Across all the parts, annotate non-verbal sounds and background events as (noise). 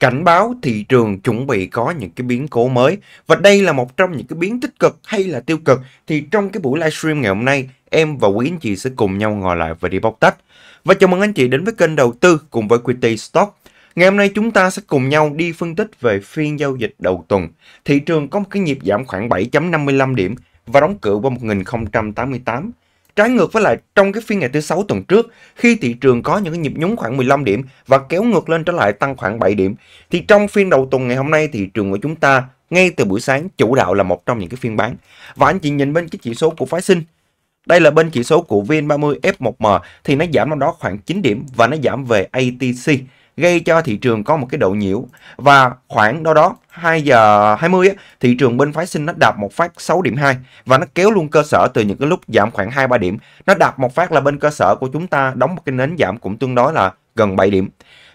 cảnh báo thị trường chuẩn bị có những cái biến cố mới và đây là một trong những cái biến tích cực hay là tiêu cực thì trong cái buổi livestream ngày hôm nay em và quý anh chị sẽ cùng nhau ngồi lại và đi bóc tách và chào mừng anh chị đến với kênh đầu tư cùng với QT Stock Ngày hôm nay chúng ta sẽ cùng nhau đi phân tích về phiên giao dịch đầu tuần. Thị trường có một cái nhịp giảm khoảng 7.55 điểm và đóng cửa qua 1088 Trái ngược với lại trong cái phiên ngày thứ sáu tuần trước, khi thị trường có những cái nhịp nhúng khoảng 15 điểm và kéo ngược lên trở lại tăng khoảng 7 điểm, thì trong phiên đầu tuần ngày hôm nay thị trường của chúng ta ngay từ buổi sáng chủ đạo là một trong những cái phiên bán. Và anh chị nhìn bên cái chỉ số của phái sinh, đây là bên chỉ số của VN30 F1M thì nó giảm trong đó khoảng 9 điểm và nó giảm về ATC gây cho thị trường có một cái độ nhiễu và khoảng đâu đó 2 giờ 20 á, thị trường bên phái sinh nó đạp một phát 6.2 và nó kéo luôn cơ sở từ những cái lúc giảm khoảng 2 3 điểm. Nó đạp một phát là bên cơ sở của chúng ta đóng một cái nến giảm cũng tương đối là gần 7 điểm.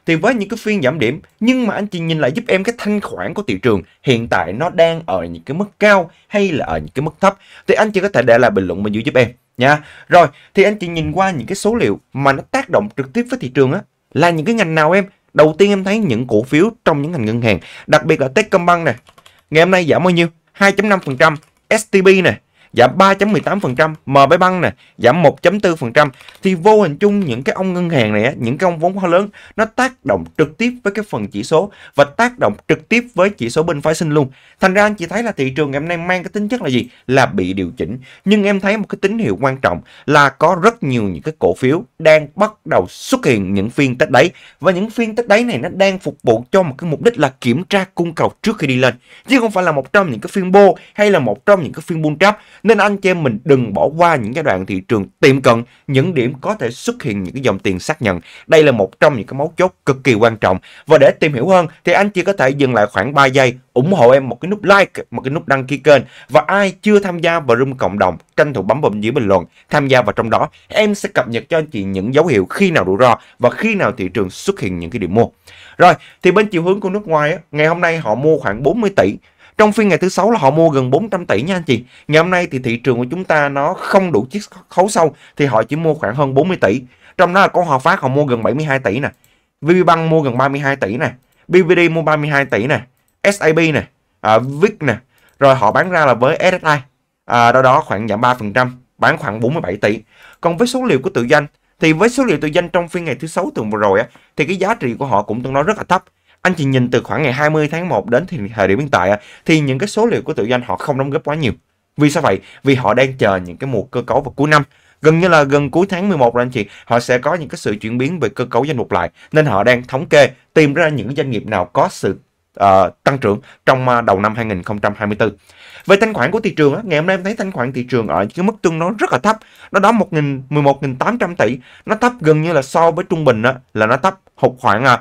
Thì với những cái phiên giảm điểm nhưng mà anh chị nhìn lại giúp em cái thanh khoản của thị trường hiện tại nó đang ở những cái mức cao hay là ở những cái mức thấp thì anh chị có thể để lại bình luận bên dưới giúp em nha. Rồi thì anh chị nhìn qua những cái số liệu mà nó tác động trực tiếp với thị trường á là những cái ngành nào em? Đầu tiên em thấy những cổ phiếu trong những ngành ngân hàng, đặc biệt là Techcombank này Ngày hôm nay giảm bao nhiêu? 2.5%, STB này giảm 3.18%, MB băng nè giảm 1.4% thì vô hình chung những cái ông ngân hàng này những cái ông vốn hóa lớn nó tác động trực tiếp với cái phần chỉ số và tác động trực tiếp với chỉ số bên phái sinh luôn. Thành ra anh chị thấy là thị trường ngày hôm nay mang cái tính chất là gì? Là bị điều chỉnh. Nhưng em thấy một cái tín hiệu quan trọng là có rất nhiều những cái cổ phiếu đang bắt đầu xuất hiện những phiên test đáy và những phiên test đáy này nó đang phục vụ cho một cái mục đích là kiểm tra cung cầu trước khi đi lên chứ không phải là một trong những cái phiên bô hay là một trong những cái phiên bull trap nên anh chị em mình đừng bỏ qua những giai đoạn thị trường tiệm cận, những điểm có thể xuất hiện những cái dòng tiền xác nhận. Đây là một trong những cái mấu chốt cực kỳ quan trọng. Và để tìm hiểu hơn thì anh chị có thể dừng lại khoảng 3 giây, ủng hộ em một cái nút like, một cái nút đăng ký kênh. Và ai chưa tham gia vào room cộng đồng, tranh thủ bấm vào dưới bình luận, tham gia vào trong đó. Em sẽ cập nhật cho anh chị những dấu hiệu khi nào rủi ro và khi nào thị trường xuất hiện những cái điểm mua. Rồi, thì bên chiều hướng của nước ngoài, ngày hôm nay họ mua khoảng 40 tỷ trong phiên ngày thứ sáu là họ mua gần 400 tỷ nha anh chị. Ngày hôm nay thì thị trường của chúng ta nó không đủ chiếc khấu sâu thì họ chỉ mua khoảng hơn 40 tỷ. Trong đó là có Hòa Phát họ mua gần 72 tỷ nè. VPBank mua gần 32 tỷ nè. BVD mua 32 tỷ nè. SAB nè. À, VIC nè. Rồi họ bán ra là với SSI. À, đó đó khoảng giảm 3%, bán khoảng 47 tỷ. Còn với số liệu của tự doanh thì với số liệu tự doanh trong phiên ngày thứ sáu tuần vừa rồi á, thì cái giá trị của họ cũng tương đối rất là thấp anh chị nhìn từ khoảng ngày 20 tháng 1 đến thì thời điểm hiện tại thì những cái số liệu của tự doanh họ không đóng góp quá nhiều. Vì sao vậy? Vì họ đang chờ những cái mùa cơ cấu vào cuối năm. Gần như là gần cuối tháng 11 rồi anh chị, họ sẽ có những cái sự chuyển biến về cơ cấu danh mục lại. Nên họ đang thống kê tìm ra những doanh nghiệp nào có sự uh, tăng trưởng trong uh, đầu năm 2024. Về thanh khoản của thị trường, á, ngày hôm nay em thấy thanh khoản thị trường ở cái mức tương nó rất là thấp. Nó đó 1.000, 11.800 tỷ. Nó thấp gần như là so với trung bình á, là nó thấp hụt khoảng uh,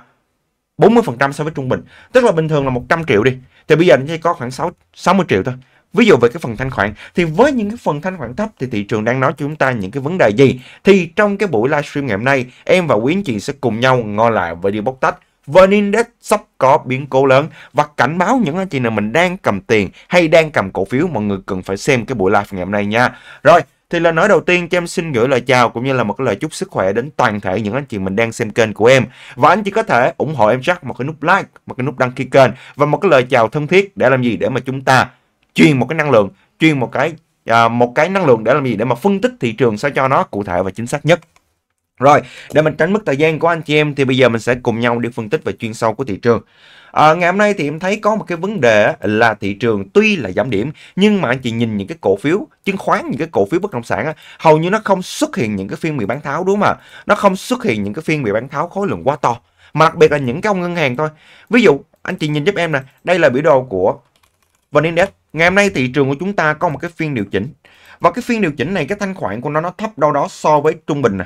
40% so với trung bình. Tức là bình thường là 100 triệu đi. Thì bây giờ nó chỉ có khoảng 6, 60 triệu thôi. Ví dụ về cái phần thanh khoản thì với những cái phần thanh khoản thấp thì thị trường đang nói cho chúng ta những cái vấn đề gì? Thì trong cái buổi livestream ngày hôm nay, em và quý anh chị sẽ cùng nhau ngồi lại và đi bóc tách VN Index sắp có biến cố lớn và cảnh báo những anh chị nào mình đang cầm tiền hay đang cầm cổ phiếu mọi người cần phải xem cái buổi live ngày hôm nay nha. Rồi, thì lời nói đầu tiên cho em xin gửi lời chào cũng như là một cái lời chúc sức khỏe đến toàn thể những anh chị mình đang xem kênh của em. Và anh chị có thể ủng hộ em Jack một cái nút like, một cái nút đăng ký kênh và một cái lời chào thân thiết để làm gì để mà chúng ta truyền một cái năng lượng, truyền một cái à, một cái năng lượng để làm gì để mà phân tích thị trường sao cho nó cụ thể và chính xác nhất. Rồi, để mình tránh mất thời gian của anh chị em thì bây giờ mình sẽ cùng nhau đi phân tích về chuyên sâu của thị trường. À, ngày hôm nay thì em thấy có một cái vấn đề là thị trường tuy là giảm điểm nhưng mà anh chị nhìn những cái cổ phiếu chứng khoán, những cái cổ phiếu bất động sản hầu như nó không xuất hiện những cái phiên bị bán tháo đúng không ạ? Nó không xuất hiện những cái phiên bị bán tháo khối lượng quá to. Mà đặc biệt là những cái ông ngân hàng thôi. Ví dụ anh chị nhìn giúp em nè, đây là biểu đồ của VN Index. Ngày hôm nay thị trường của chúng ta có một cái phiên điều chỉnh. Và cái phiên điều chỉnh này cái thanh khoản của nó nó thấp đâu đó so với trung bình nè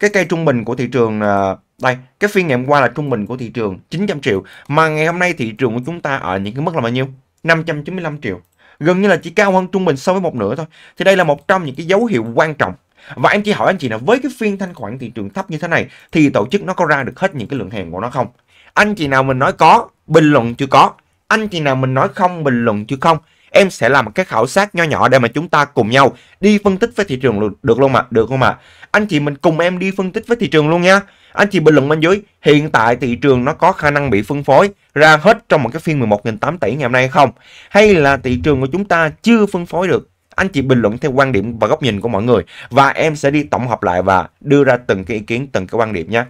cái cây trung bình của thị trường à, đây cái phiên ngày hôm qua là trung bình của thị trường 900 triệu mà ngày hôm nay thị trường của chúng ta ở những cái mức là bao nhiêu 595 triệu gần như là chỉ cao hơn trung bình so với một nửa thôi thì đây là một trong những cái dấu hiệu quan trọng và em chỉ hỏi anh chị là với cái phiên thanh khoản thị trường thấp như thế này thì tổ chức nó có ra được hết những cái lượng hàng của nó không anh chị nào mình nói có bình luận chưa có anh chị nào mình nói không bình luận chưa không em sẽ làm một cái khảo sát nho nhỏ để mà chúng ta cùng nhau đi phân tích với thị trường được, được luôn mà, được không ạ? Anh chị mình cùng em đi phân tích với thị trường luôn nha. Anh chị bình luận bên dưới, hiện tại thị trường nó có khả năng bị phân phối ra hết trong một cái phiên 11.800 tỷ ngày hôm nay không? Hay là thị trường của chúng ta chưa phân phối được? Anh chị bình luận theo quan điểm và góc nhìn của mọi người và em sẽ đi tổng hợp lại và đưa ra từng cái ý kiến, từng cái quan điểm nha.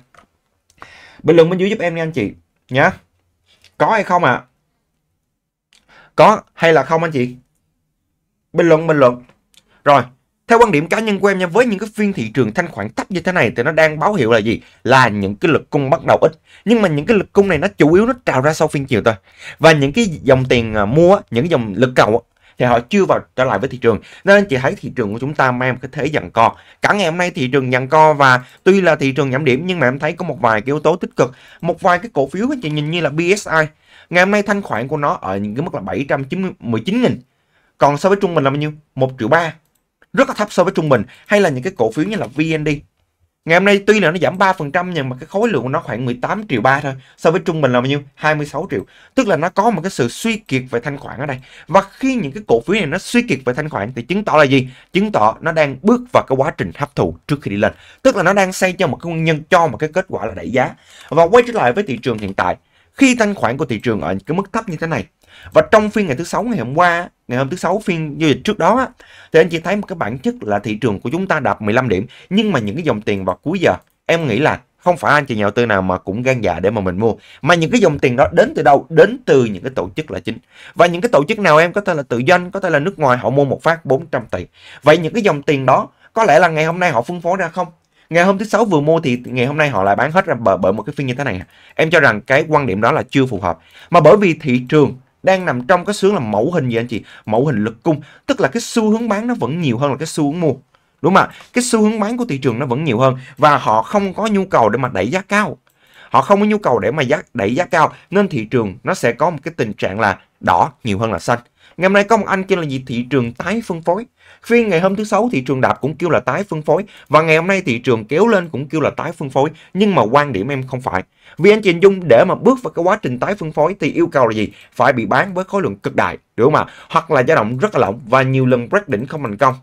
Bình luận bên dưới giúp em nha anh chị nhé. Có hay không ạ? À? Có hay là không anh chị? Bình luận, bình luận. Rồi, theo quan điểm cá nhân của em nha, với những cái phiên thị trường thanh khoản thấp như thế này thì nó đang báo hiệu là gì? Là những cái lực cung bắt đầu ít. Nhưng mà những cái lực cung này nó chủ yếu nó trào ra sau phiên chiều thôi. Và những cái dòng tiền à, mua, những cái dòng lực cầu thì họ chưa vào trở lại với thị trường nên anh chị thấy thị trường của chúng ta mang cái thế dặn co cả ngày hôm nay thị trường dặn co và tuy là thị trường giảm điểm nhưng mà em thấy có một vài cái yếu tố tích cực một vài cái cổ phiếu anh chị nhìn như là BSI Ngày hôm nay thanh khoản của nó ở những cái mức là 719 000 Còn so với trung bình là bao nhiêu? 1 triệu 3 Rất là thấp so với trung bình Hay là những cái cổ phiếu như là VND Ngày hôm nay tuy là nó giảm 3% nhưng mà cái khối lượng của nó khoảng 18 triệu 3 thôi so với trung bình là bao nhiêu? 26 triệu. Tức là nó có một cái sự suy kiệt về thanh khoản ở đây. Và khi những cái cổ phiếu này nó suy kiệt về thanh khoản thì chứng tỏ là gì? Chứng tỏ nó đang bước vào cái quá trình hấp thụ trước khi đi lên. Tức là nó đang xây cho một cái nguyên nhân cho một cái kết quả là đẩy giá. Và quay trở lại với thị trường hiện tại khi thanh khoản của thị trường ở cái mức thấp như thế này và trong phiên ngày thứ sáu ngày hôm qua ngày hôm thứ sáu phiên giao dịch trước đó thì anh chị thấy một cái bản chất là thị trường của chúng ta đạp 15 điểm nhưng mà những cái dòng tiền vào cuối giờ em nghĩ là không phải anh chị nhà đầu tư nào mà cũng gan dạ để mà mình mua mà những cái dòng tiền đó đến từ đâu đến từ những cái tổ chức là chính và những cái tổ chức nào em có thể là tự doanh có thể là nước ngoài họ mua một phát 400 tỷ vậy những cái dòng tiền đó có lẽ là ngày hôm nay họ phân phối ra không ngày hôm thứ sáu vừa mua thì ngày hôm nay họ lại bán hết ra bởi, bởi một cái phiên như thế này em cho rằng cái quan điểm đó là chưa phù hợp mà bởi vì thị trường đang nằm trong cái xướng là mẫu hình gì anh chị mẫu hình lực cung tức là cái xu hướng bán nó vẫn nhiều hơn là cái xu hướng mua đúng không ạ cái xu hướng bán của thị trường nó vẫn nhiều hơn và họ không có nhu cầu để mà đẩy giá cao họ không có nhu cầu để mà giá đẩy giá cao nên thị trường nó sẽ có một cái tình trạng là đỏ nhiều hơn là xanh ngày hôm nay có một anh kêu là gì thị trường tái phân phối Phiên ngày hôm thứ Sáu thị trường đạp cũng kêu là tái phân phối và ngày hôm nay thị trường kéo lên cũng kêu là tái phân phối. Nhưng mà quan điểm em không phải. Vì anh chị hình dung để mà bước vào cái quá trình tái phân phối thì yêu cầu là gì? Phải bị bán với khối lượng cực đại, đúng không ạ? Hoặc là dao động rất là lỏng và nhiều lần break đỉnh không thành công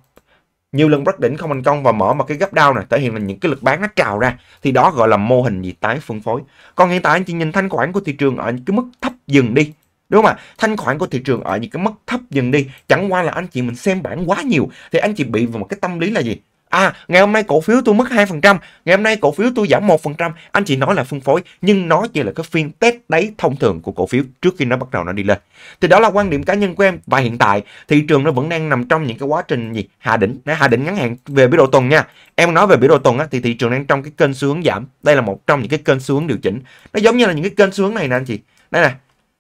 nhiều lần break đỉnh không thành công và mở một cái gấp đau này thể hiện là những cái lực bán nó trào ra thì đó gọi là mô hình gì tái phân phối còn hiện tại anh chị nhìn thanh khoản của thị trường ở cái mức thấp dừng đi đúng không ạ thanh khoản của thị trường ở những cái mức thấp dần đi chẳng qua là anh chị mình xem bản quá nhiều thì anh chị bị vào một cái tâm lý là gì À, ngày hôm nay cổ phiếu tôi mất 2%, ngày hôm nay cổ phiếu tôi giảm 1%, anh chị nói là phân phối, nhưng nó chỉ là cái phiên test đáy thông thường của cổ phiếu trước khi nó bắt đầu nó đi lên. Thì đó là quan điểm cá nhân của em và hiện tại thị trường nó vẫn đang nằm trong những cái quá trình gì? Hạ đỉnh, hạ đỉnh ngắn hạn về biểu đồ tuần nha. Em nói về biểu đồ tuần á, thì thị trường đang trong cái kênh xu hướng giảm. Đây là một trong những cái kênh xu hướng điều chỉnh. Nó giống như là những cái kênh xu hướng này nè anh chị. Đây nè,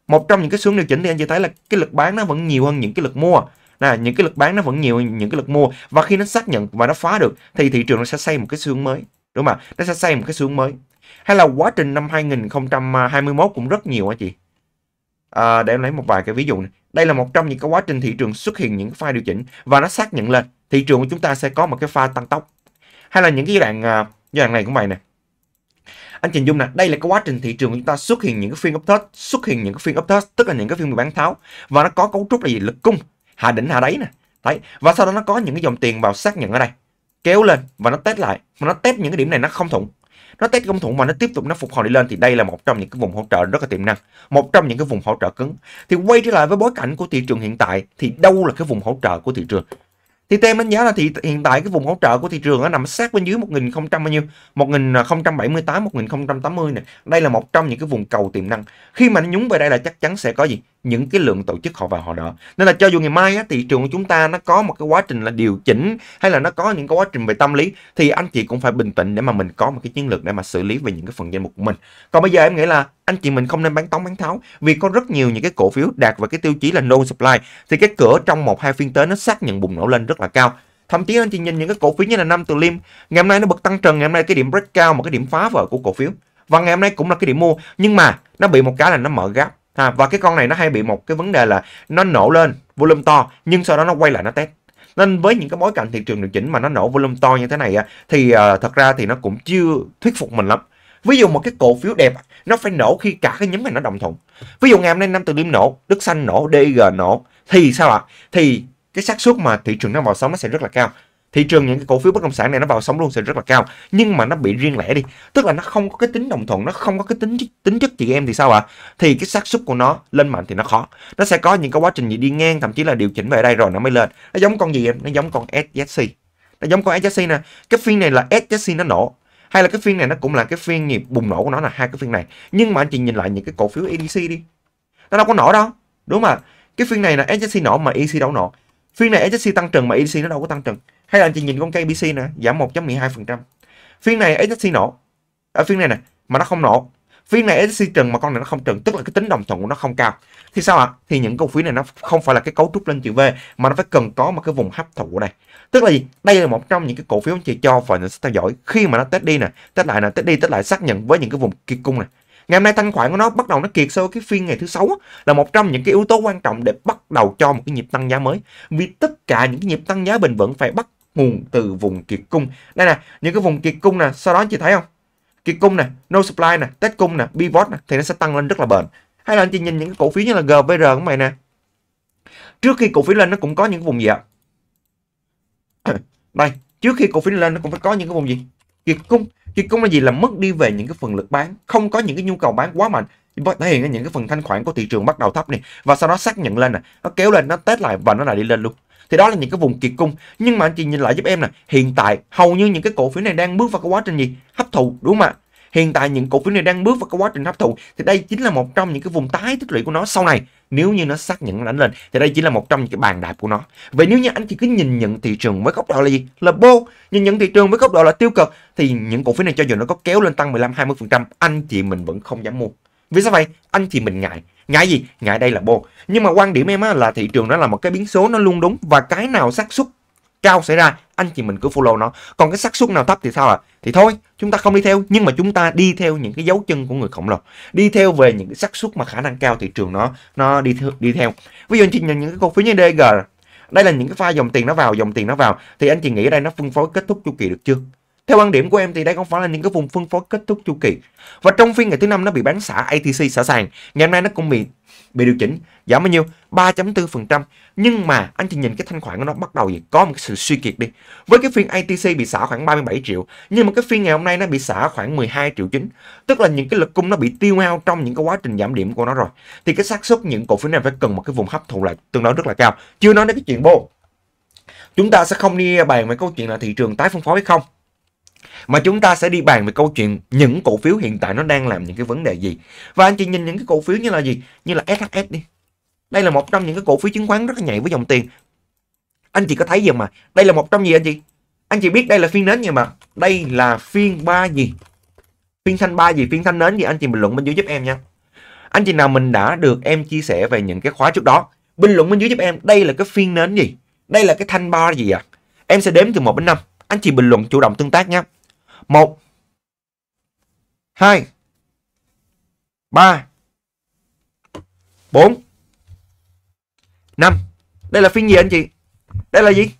một trong những cái xuống điều chỉnh thì anh chị thấy là cái lực bán nó vẫn nhiều hơn những cái lực mua là những cái lực bán nó vẫn nhiều những cái lực mua và khi nó xác nhận và nó phá được thì thị trường nó sẽ xây một cái xuống mới đúng không ạ nó sẽ xây một cái xuống mới hay là quá trình năm 2021 cũng rất nhiều anh chị à, để em lấy một vài cái ví dụ này đây là một trong những cái quá trình thị trường xuất hiện những pha điều chỉnh và nó xác nhận lên thị trường của chúng ta sẽ có một cái pha tăng tốc hay là những cái giai đoạn à, giai đoạn này cũng vậy nè anh trình dung nè đây là cái quá trình thị trường chúng ta xuất hiện những cái phiên uptrend, xuất hiện những cái phiên uptrend tức là những cái phiên bị bán tháo và nó có cấu trúc là gì? Lực cung, hạ đỉnh hạ đáy nè. Đấy. Và sau đó nó có những cái dòng tiền vào xác nhận ở đây, kéo lên và nó test lại, mà nó test những cái điểm này nó không thủng. Nó test không thủng mà nó tiếp tục nó phục hồi đi lên thì đây là một trong những cái vùng hỗ trợ rất là tiềm năng, một trong những cái vùng hỗ trợ cứng. Thì quay trở lại với bối cảnh của thị trường hiện tại thì đâu là cái vùng hỗ trợ của thị trường? thì tên đánh giá là thì hiện tại cái vùng hỗ trợ của thị trường nó nằm sát bên dưới 1000 bao nhiêu 1078 1080 này đây là một trong những cái vùng cầu tiềm năng khi mà nó nhúng về đây là chắc chắn sẽ có gì những cái lượng tổ chức họ vào họ đó nên là cho dù ngày mai á, thị trường của chúng ta nó có một cái quá trình là điều chỉnh hay là nó có những cái quá trình về tâm lý thì anh chị cũng phải bình tĩnh để mà mình có một cái chiến lược để mà xử lý về những cái phần danh mục của mình còn bây giờ em nghĩ là anh chị mình không nên bán tống bán tháo vì có rất nhiều những cái cổ phiếu đạt vào cái tiêu chí là no supply thì cái cửa trong một hai phiên tới nó xác nhận bùng nổ lên rất là cao thậm chí anh chị nhìn những cái cổ phiếu như là năm từ liêm ngày hôm nay nó bật tăng trần ngày hôm nay cái điểm break cao một cái điểm phá vỡ của cổ phiếu và ngày hôm nay cũng là cái điểm mua nhưng mà nó bị một cái là nó mở gap à, và cái con này nó hay bị một cái vấn đề là nó nổ lên volume to nhưng sau đó nó quay lại nó test nên với những cái bối cảnh thị trường điều chỉnh mà nó nổ volume to như thế này thì uh, thật ra thì nó cũng chưa thuyết phục mình lắm ví dụ một cái cổ phiếu đẹp nó phải nổ khi cả cái nhóm này nó đồng thuận ví dụ ngày hôm nay năm từ điểm nổ đức xanh nổ dg nổ thì sao ạ à? thì cái xác suất mà thị trường nó vào sóng nó sẽ rất là cao thị trường những cái cổ phiếu bất động sản này nó vào sóng luôn sẽ rất là cao nhưng mà nó bị riêng lẻ đi tức là nó không có cái tính đồng thuận nó không có cái tính tính chất chị em thì sao ạ à? thì cái xác suất của nó lên mạnh thì nó khó nó sẽ có những cái quá trình gì đi ngang thậm chí là điều chỉnh về đây rồi nó mới lên nó giống con gì em nó giống con SJC nó giống con SJC nè cái phiên này là SJC nó nổ hay là cái phiên này nó cũng là cái phiên nhịp bùng nổ của nó là hai cái phiên này nhưng mà anh chị nhìn lại những cái cổ phiếu EDC đi nó đâu có nổ đâu đúng mà cái phiên này là SJC nổ mà EC đâu nổ phiên này SJC tăng trần mà EDC nó đâu có tăng trần hay là anh chị nhìn con cây BC nè giảm 1.12% phiên này SSC nổ ở à, phiên này nè mà nó không nổ phiên này SSC trần mà con này nó không trần tức là cái tính đồng thuận của nó không cao thì sao ạ à? thì những cổ phiếu này nó không phải là cái cấu trúc lên chữ V mà nó phải cần có một cái vùng hấp thụ đây. tức là gì đây là một trong những cái cổ phiếu anh chị cho vào những theo dõi khi mà nó test đi nè test lại nè test đi test lại xác nhận với những cái vùng kiệt cung này ngày hôm nay thanh khoản của nó bắt đầu nó kiệt sau cái phiên ngày thứ sáu là một trong những cái yếu tố quan trọng để bắt đầu cho một cái nhịp tăng giá mới vì tất cả những cái nhịp tăng giá bình vững phải bắt nguồn từ vùng kiệt cung. Đây nè, những cái vùng kiệt cung nè, sau đó anh chị thấy không? Kiệt cung nè, no supply nè, test cung nè, pivot nè thì nó sẽ tăng lên rất là bền. Hay là anh chị nhìn những cái cổ phiếu như là GVR của mày nè. Trước khi cổ phiếu lên nó cũng có những cái vùng gì ạ? (coughs) Đây, trước khi cổ phiếu lên nó cũng phải có những cái vùng gì? Kiệt cung. Kiệt cung là gì? Là mất đi về những cái phần lực bán, không có những cái nhu cầu bán quá mạnh thể hiện những cái phần thanh khoản của thị trường bắt đầu thấp này và sau đó xác nhận lên nè nó kéo lên nó test lại và nó lại đi lên luôn thì đó là những cái vùng kiệt cung nhưng mà anh chị nhìn lại giúp em nè hiện tại hầu như những cái cổ phiếu này đang bước vào cái quá trình gì hấp thụ đúng không ạ hiện tại những cổ phiếu này đang bước vào cái quá trình hấp thụ thì đây chính là một trong những cái vùng tái tích lũy của nó sau này nếu như nó xác nhận đánh lên thì đây chính là một trong những cái bàn đạp của nó vậy nếu như anh chỉ cứ nhìn nhận thị trường với góc độ là gì là bô nhìn nhận thị trường với góc độ là tiêu cực thì những cổ phiếu này cho dù nó có kéo lên tăng 15 20 phần trăm anh chị mình vẫn không dám mua vì sao vậy? Anh thì mình ngại. Ngại gì? Ngại đây là bô. Nhưng mà quan điểm em á, là thị trường nó là một cái biến số nó luôn đúng và cái nào xác suất cao xảy ra anh chị mình cứ follow nó còn cái xác suất nào thấp thì sao à? thì thôi chúng ta không đi theo nhưng mà chúng ta đi theo những cái dấu chân của người khổng lồ đi theo về những cái xác suất mà khả năng cao thị trường nó nó đi theo, đi theo ví dụ anh chị nhìn những cái cổ phiếu như DG đây là những cái pha dòng tiền nó vào dòng tiền nó vào thì anh chị nghĩ ở đây nó phân phối kết thúc chu kỳ được chưa theo quan điểm của em thì đây không phải là những cái vùng phân phối kết thúc chu kỳ. Và trong phiên ngày thứ năm nó bị bán xả ATC xả sàn, ngày hôm nay nó cũng bị bị điều chỉnh giảm bao nhiêu 3.4% nhưng mà anh chị nhìn cái thanh khoản của nó bắt đầu gì có một cái sự suy kiệt đi với cái phiên ATC bị xả khoảng 37 triệu nhưng mà cái phiên ngày hôm nay nó bị xả khoảng 12 triệu chín tức là những cái lực cung nó bị tiêu hao trong những cái quá trình giảm điểm của nó rồi thì cái xác suất những cổ phiếu này phải cần một cái vùng hấp thụ lại tương đối rất là cao chưa nói đến cái chuyện bô chúng ta sẽ không đi bàn về câu chuyện là thị trường tái phân phối hay không mà chúng ta sẽ đi bàn về câu chuyện những cổ phiếu hiện tại nó đang làm những cái vấn đề gì và anh chị nhìn những cái cổ phiếu như là gì như là SHS đi đây là một trong những cái cổ phiếu chứng khoán rất là nhạy với dòng tiền anh chị có thấy gì mà đây là một trong gì anh chị anh chị biết đây là phiên nến gì mà đây là phiên ba gì phiên thanh ba gì phiên thanh nến gì anh chị bình luận bên dưới giúp em nha anh chị nào mình đã được em chia sẻ về những cái khóa trước đó bình luận bên dưới giúp em đây là cái phiên nến gì đây là cái thanh ba gì à? em sẽ đếm từ 1 đến 5 anh chị bình luận chủ động tương tác nhé 1 2 3 4 5 Đây là phiên gì anh chị? Đây là gì?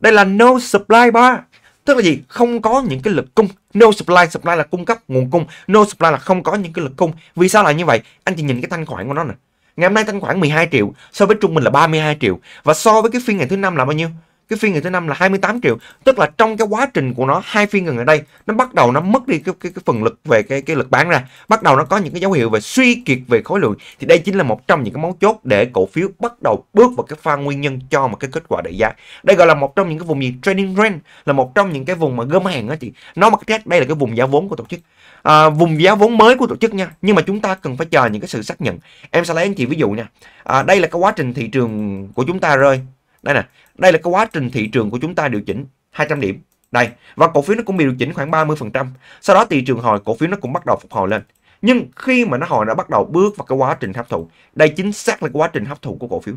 Đây là no supply bar Tức là gì? Không có những cái lực cung No supply, supply là cung cấp nguồn cung No supply là không có những cái lực cung Vì sao lại như vậy? Anh chị nhìn cái thanh khoản của nó nè Ngày hôm nay thanh khoản 12 triệu So với trung bình là 32 triệu Và so với cái phiên ngày thứ năm là bao nhiêu? cái phiên ngày thứ năm là 28 triệu tức là trong cái quá trình của nó hai phiên gần ở đây nó bắt đầu nó mất đi cái, cái, cái phần lực về cái cái lực bán ra bắt đầu nó có những cái dấu hiệu về suy kiệt về khối lượng thì đây chính là một trong những cái mấu chốt để cổ phiếu bắt đầu bước vào cái pha nguyên nhân cho một cái kết quả đẩy giá đây gọi là một trong những cái vùng gì trading range là một trong những cái vùng mà gom hàng á chị nó mặt khác đây là cái vùng giá vốn của tổ chức à, vùng giá vốn mới của tổ chức nha nhưng mà chúng ta cần phải chờ những cái sự xác nhận em sẽ lấy anh chị ví dụ nha à, đây là cái quá trình thị trường của chúng ta rơi đây nè đây là cái quá trình thị trường của chúng ta điều chỉnh 200 điểm. Đây, và cổ phiếu nó cũng bị điều chỉnh khoảng 30%. Sau đó thị trường hồi, cổ phiếu nó cũng bắt đầu phục hồi lên. Nhưng khi mà nó hồi đã bắt đầu bước vào cái quá trình hấp thụ. Đây chính xác là cái quá trình hấp thụ của cổ phiếu.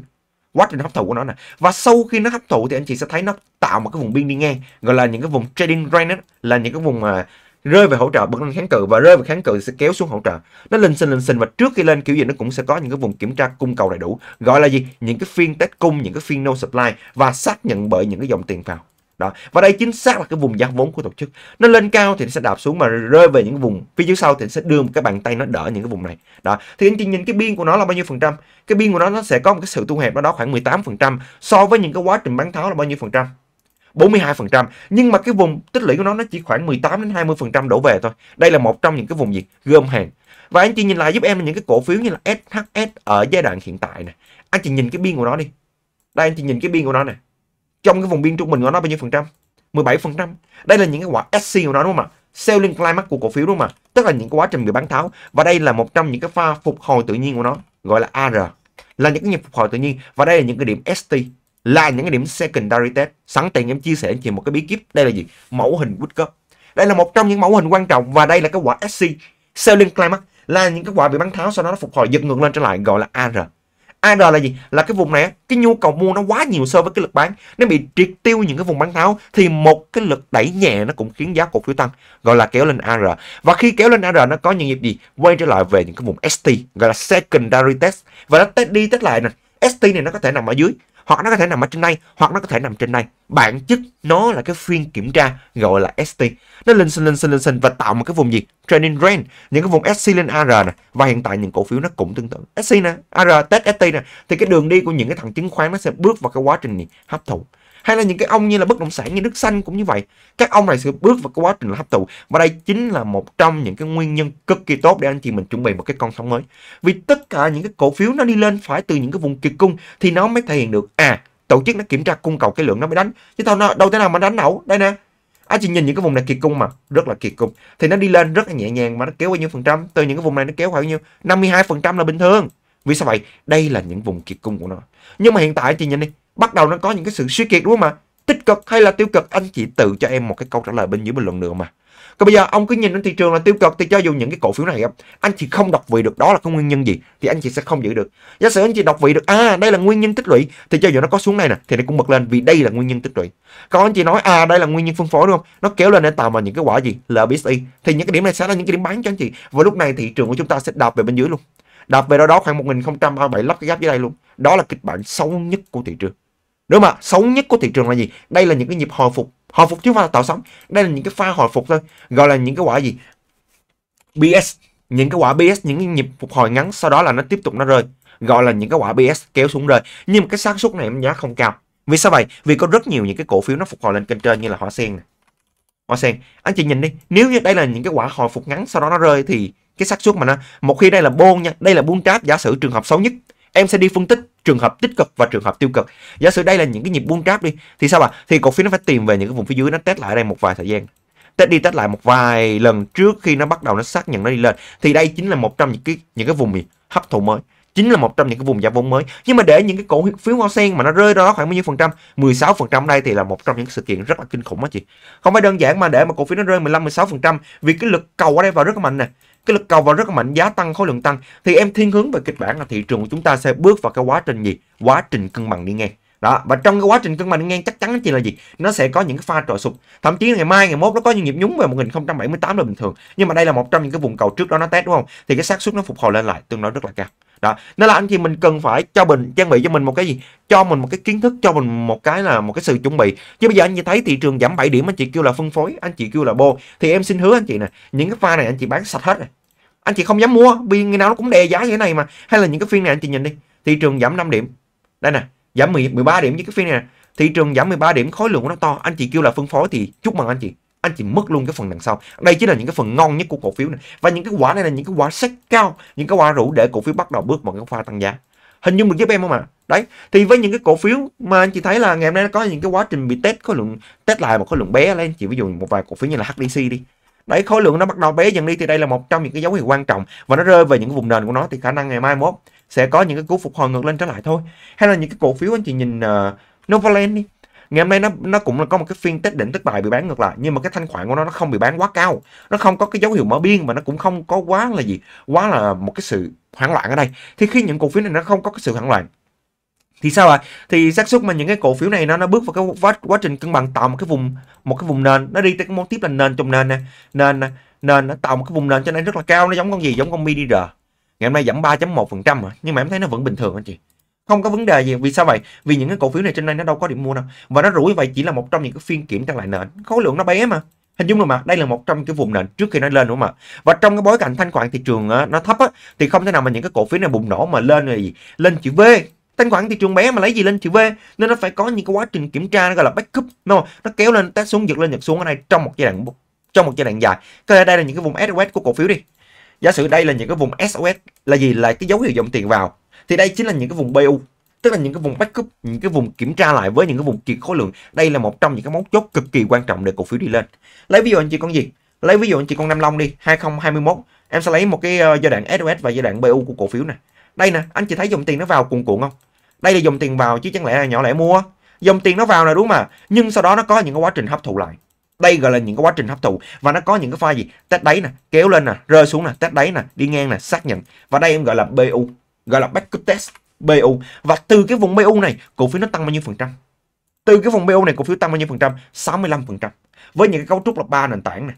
Quá trình hấp thụ của nó nè. Và sau khi nó hấp thụ thì anh chị sẽ thấy nó tạo một cái vùng biên đi ngang. Gọi là những cái vùng trading range đó, là những cái vùng mà uh, rơi về hỗ trợ bật lên kháng cự và rơi về kháng cự sẽ kéo xuống hỗ trợ nó lên sinh lên sinh và trước khi lên kiểu gì nó cũng sẽ có những cái vùng kiểm tra cung cầu đầy đủ gọi là gì những cái phiên test cung những cái phiên no supply và xác nhận bởi những cái dòng tiền vào đó và đây chính xác là cái vùng giá vốn của tổ chức nó lên cao thì nó sẽ đạp xuống mà rơi về những vùng phía dưới sau thì nó sẽ đưa một cái bàn tay nó đỡ những cái vùng này đó thì anh chị nhìn cái biên của nó là bao nhiêu phần trăm cái biên của nó nó sẽ có một cái sự thu hẹp đó đó khoảng 18 phần trăm so với những cái quá trình bán tháo là bao nhiêu phần trăm 42%, nhưng mà cái vùng tích lũy của nó nó chỉ khoảng 18 đến 20% đổ về thôi. Đây là một trong những cái vùng việc gom hàng. Và anh chị nhìn lại giúp em những cái cổ phiếu như là SHS ở giai đoạn hiện tại nè. Anh chị nhìn cái biên của nó đi. Đây anh chị nhìn cái biên của nó nè. Trong cái vùng biên trung bình của nó bao nhiêu phần trăm? 17%. Đây là những cái quả SC của nó đúng không ạ? Selling climax của cổ phiếu đúng không ạ? Tức là những cái quá trình bị bán tháo và đây là một trong những cái pha phục hồi tự nhiên của nó gọi là AR là những cái nhịp phục hồi tự nhiên và đây là những cái điểm ST là những cái điểm secondary test. Sẵn tiện em chia sẻ anh chị một cái bí kíp. Đây là gì? Mẫu hình Woodcup. Đây là một trong những mẫu hình quan trọng và đây là cái quả SC Selling Climax là những cái quả bị bắn tháo sau đó nó phục hồi giật ngược lên trở lại gọi là AR. AR là gì? Là cái vùng này cái nhu cầu mua nó quá nhiều so với cái lực bán. Nó bị triệt tiêu những cái vùng bán tháo thì một cái lực đẩy nhẹ nó cũng khiến giá cổ phiếu tăng, gọi là kéo lên AR. Và khi kéo lên AR nó có những nhịp gì? Quay trở lại về những cái vùng ST gọi là secondary test và nó test đi test lại này ST này nó có thể nằm ở dưới hoặc nó có thể nằm ở trên đây hoặc nó có thể nằm trên đây bản chất nó là cái phiên kiểm tra gọi là ST nó lên sinh lên sinh lên sinh và tạo một cái vùng gì trending range những cái vùng SC lên AR này và hiện tại những cổ phiếu nó cũng tương tự SC nè AR test ST nè thì cái đường đi của những cái thằng chứng khoán nó sẽ bước vào cái quá trình gì? hấp thụ hay là những cái ông như là bất động sản như Đức xanh cũng như vậy các ông này sẽ bước vào quá trình là hấp thụ và đây chính là một trong những cái nguyên nhân cực kỳ tốt để anh chị mình chuẩn bị một cái con sóng mới vì tất cả những cái cổ phiếu nó đi lên phải từ những cái vùng kiệt cung thì nó mới thể hiện được à tổ chức nó kiểm tra cung cầu cái lượng nó mới đánh chứ tao nó đâu thế nào mà đánh nổ đây nè anh chị nhìn những cái vùng này kiệt cung mà rất là kiệt cung thì nó đi lên rất là nhẹ nhàng mà nó kéo bao nhiêu phần trăm từ những cái vùng này nó kéo khoảng nhiêu 52 phần trăm là bình thường vì sao vậy đây là những vùng kiệt cung của nó nhưng mà hiện tại anh chị nhìn đi bắt đầu nó có những cái sự suy kiệt đúng không ạ? Tích cực hay là tiêu cực? Anh chị tự cho em một cái câu trả lời bên dưới bình luận được mà. Còn bây giờ ông cứ nhìn đến thị trường là tiêu cực thì cho dù những cái cổ phiếu này anh chị không đọc vị được đó là không nguyên nhân gì thì anh chị sẽ không giữ được. Giả sử anh chị đọc vị được à đây là nguyên nhân tích lũy thì cho dù nó có xuống này nè thì nó cũng bật lên vì đây là nguyên nhân tích lũy. Còn anh chị nói à đây là nguyên nhân phân phối đúng không? Nó kéo lên để tạo ra những cái quả gì? LBSI. Thì những cái điểm này sẽ là những cái điểm bán cho anh chị. Và lúc này thị trường của chúng ta sẽ đạp về bên dưới luôn. Đạp về đâu đó khoảng 1037 lắp cái gap dưới đây luôn. Đó là kịch bản xấu nhất của thị trường. Nếu mà xấu nhất của thị trường là gì? Đây là những cái nhịp hồi phục, hồi phục chứ không phải là tạo sóng. Đây là những cái pha hồi phục thôi, gọi là những cái quả gì? BS, những cái quả BS, những cái nhịp phục hồi ngắn sau đó là nó tiếp tục nó rơi. Gọi là những cái quả BS kéo xuống rơi. Nhưng mà cái xác suất này em giá không cao. Vì sao vậy? Vì có rất nhiều những cái cổ phiếu nó phục hồi lên kênh trên như là Hoa Sen này. Hoa Sen, anh chị nhìn đi, nếu như đây là những cái quả hồi phục ngắn sau đó nó rơi thì cái xác suất mà nó một khi đây là bull nha, đây là bull trap giả sử trường hợp xấu nhất, em sẽ đi phân tích trường hợp tích cực và trường hợp tiêu cực giả sử đây là những cái nhịp bull trap đi thì sao ạ à? thì cổ phiếu nó phải tìm về những cái vùng phía dưới nó test lại đây một vài thời gian test đi test lại một vài lần trước khi nó bắt đầu nó xác nhận nó đi lên thì đây chính là một trong những cái những cái vùng gì hấp thụ mới chính là một trong những cái vùng giá vốn mới nhưng mà để những cái cổ phiếu hoa sen mà nó rơi đó khoảng bao nhiêu phần trăm 16 phần trăm đây thì là một trong những sự kiện rất là kinh khủng đó chị không phải đơn giản mà để mà cổ phiếu nó rơi 15 16 phần trăm vì cái lực cầu ở đây vào rất là mạnh nè cái lực cầu vào rất là mạnh giá tăng khối lượng tăng thì em thiên hướng về kịch bản là thị trường của chúng ta sẽ bước vào cái quá trình gì quá trình cân bằng đi ngang đó và trong cái quá trình cân bằng đi ngang chắc chắn chỉ là gì nó sẽ có những cái pha trồi sụp thậm chí ngày mai ngày mốt nó có những nhịp nhúng về 1078 là bình thường nhưng mà đây là một trong những cái vùng cầu trước đó nó test đúng không thì cái xác suất nó phục hồi lên lại tương đối rất là cao đó nên là anh chị mình cần phải cho mình trang bị cho mình một cái gì cho mình một cái kiến thức cho mình một cái là một cái sự chuẩn bị chứ bây giờ anh chị thấy thị trường giảm 7 điểm anh chị kêu là phân phối anh chị kêu là bô thì em xin hứa anh chị nè những cái pha này anh chị bán sạch hết rồi anh chị không dám mua vì ngày nào nó cũng đè giá như thế này mà hay là những cái phiên này anh chị nhìn đi thị trường giảm 5 điểm đây nè giảm 10, 13 điểm với cái phiên này nè. thị trường giảm 13 điểm khối lượng của nó to anh chị kêu là phân phối thì chúc mừng anh chị anh chỉ mất luôn cái phần đằng sau. Đây chính là những cái phần ngon nhất của cổ phiếu này. Và những cái quả này là những cái quả sách cao, những cái quả rủ để cổ phiếu bắt đầu bước vào cái pha tăng giá. Hình dung được giúp em không ạ? Đấy, thì với những cái cổ phiếu mà anh chị thấy là ngày hôm nay nó có những cái quá trình bị test khối lượng test lại một khối lượng bé lên, chỉ ví dụ một vài cổ phiếu như là HDC đi. Đấy, khối lượng nó bắt đầu bé dần đi thì đây là một trong những cái dấu hiệu quan trọng và nó rơi về những cái vùng nền của nó thì khả năng ngày mai mốt sẽ có những cái cú phục hồi ngược lên trở lại thôi. Hay là những cái cổ phiếu anh chị nhìn uh, Novaland đi ngày hôm nay nó nó cũng là có một cái phiên tết đỉnh thất bài bị bán ngược lại nhưng mà cái thanh khoản của nó nó không bị bán quá cao nó không có cái dấu hiệu mở biên mà nó cũng không có quá là gì quá là một cái sự hoảng loạn ở đây thì khi những cổ phiếu này nó không có cái sự hoảng loạn thì sao ạ à? thì xác suất mà những cái cổ phiếu này nó nó bước vào cái quá, quá trình cân bằng tạo một cái vùng một cái vùng nền nó đi tới cái món tiếp là nền trong nền nè nền nè nền nó tạo một cái vùng nền cho nên rất là cao nó giống con gì giống con mini r ngày hôm nay giảm 3.1% nhưng mà em thấy nó vẫn bình thường anh chị không có vấn đề gì vì sao vậy vì những cái cổ phiếu này trên đây nó đâu có điểm mua đâu và nó rủi như vậy chỉ là một trong những cái phiên kiểm tra lại nền khối lượng nó bé mà hình dung là mà đây là một trong cái vùng nền trước khi nó lên đúng không ạ và trong cái bối cảnh thanh khoản thị trường ờ, nó thấp á, thì không thể nào mà những cái cổ phiếu này bùng nổ mà lên là gì lên chữ V thanh khoản thị trường bé mà lấy gì lên chữ V nên nó phải có những cái quá trình kiểm tra nó gọi là backup đúng nó kéo lên test xuống giật lên giật xuống ở đây trong một giai đoạn trong một giai đoạn dài có thể đây là những cái vùng SOS của cổ phiếu đi giả sử đây là những cái vùng SOS là gì là cái dấu hiệu dòng tiền vào thì đây chính là những cái vùng BU tức là những cái vùng backup, những cái vùng kiểm tra lại với những cái vùng kiệt khối lượng. Đây là một trong những cái mấu chốt cực kỳ quan trọng để cổ phiếu đi lên. Lấy ví dụ anh chị con gì? Lấy ví dụ anh chị con Nam Long đi, 2021. Em sẽ lấy một cái ờ, giai đoạn SOS và giai đoạn BU của cổ phiếu này Đây nè, anh chị thấy dòng tiền nó vào cuồn cuộn không? Đây là dòng tiền vào chứ chẳng lẽ là nhỏ lẻ mua. Dòng tiền nó vào là đúng mà, nhưng sau đó nó có những cái quá trình hấp thụ lại. Đây gọi là những cái quá trình hấp thụ và nó có những cái pha gì? Test đáy nè, kéo lên nè, rơi xuống nè, test đáy nè, đi ngang nè, xác nhận. Và đây em gọi là BU gọi là backup test BU và từ cái vùng BU này cổ phiếu nó tăng bao nhiêu phần trăm từ cái vùng BU này cổ phiếu tăng bao nhiêu phần trăm 65 phần trăm với những cái cấu trúc là ba nền tảng này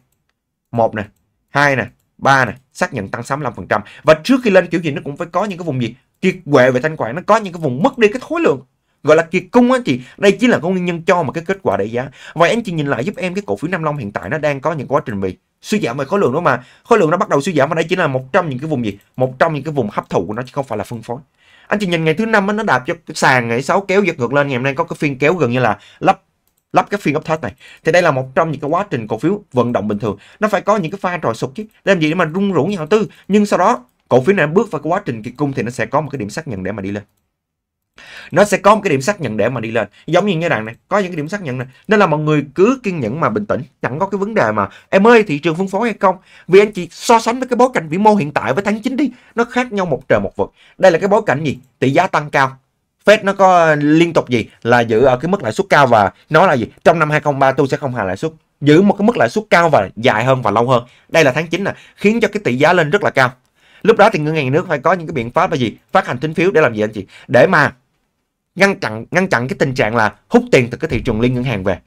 một này hai này ba này xác nhận tăng 65 phần trăm và trước khi lên kiểu gì nó cũng phải có những cái vùng gì kiệt quệ về thanh khoản nó có những cái vùng mất đi cái khối lượng gọi là kỳ cung á chị đây chính là có nguyên nhân cho mà cái kết quả đẩy giá vậy anh chị nhìn lại giúp em cái cổ phiếu Nam Long hiện tại nó đang có những quá trình bị suy giảm về khối lượng đó mà khối lượng nó bắt đầu suy giảm và đây chỉ là một trong những cái vùng gì một trong những cái vùng hấp thụ của nó chứ không phải là phân phối anh chị nhìn ngày thứ năm nó đạp cho cái sàn ngày sáu kéo giật ngược lên ngày hôm nay có cái phiên kéo gần như là lắp lắp cái phiên gấp thớt này thì đây là một trong những cái quá trình cổ phiếu vận động bình thường nó phải có những cái pha trò sụt chứ làm gì để mà rung rủ nhà đầu tư nhưng sau đó cổ phiếu này bước vào cái quá trình kỳ cung thì nó sẽ có một cái điểm xác nhận để mà đi lên nó sẽ có một cái điểm xác nhận để mà đi lên giống như như đàn này có những cái điểm xác nhận này nên là mọi người cứ kiên nhẫn mà bình tĩnh chẳng có cái vấn đề mà em ơi thị trường phân phối hay không vì anh chị so sánh với cái bối cảnh vĩ mô hiện tại với tháng 9 đi nó khác nhau một trời một vực đây là cái bối cảnh gì tỷ giá tăng cao Fed nó có liên tục gì là giữ ở cái mức lãi suất cao và nó là gì trong năm 2023 tôi sẽ không hạ lãi suất giữ một cái mức lãi suất cao và dài hơn và lâu hơn đây là tháng 9 nè khiến cho cái tỷ giá lên rất là cao lúc đó thì ngân hàng nước phải có những cái biện pháp là gì phát hành tín phiếu để làm gì anh chị để mà ngăn chặn ngăn chặn cái tình trạng là hút tiền từ cái thị trường liên ngân hàng về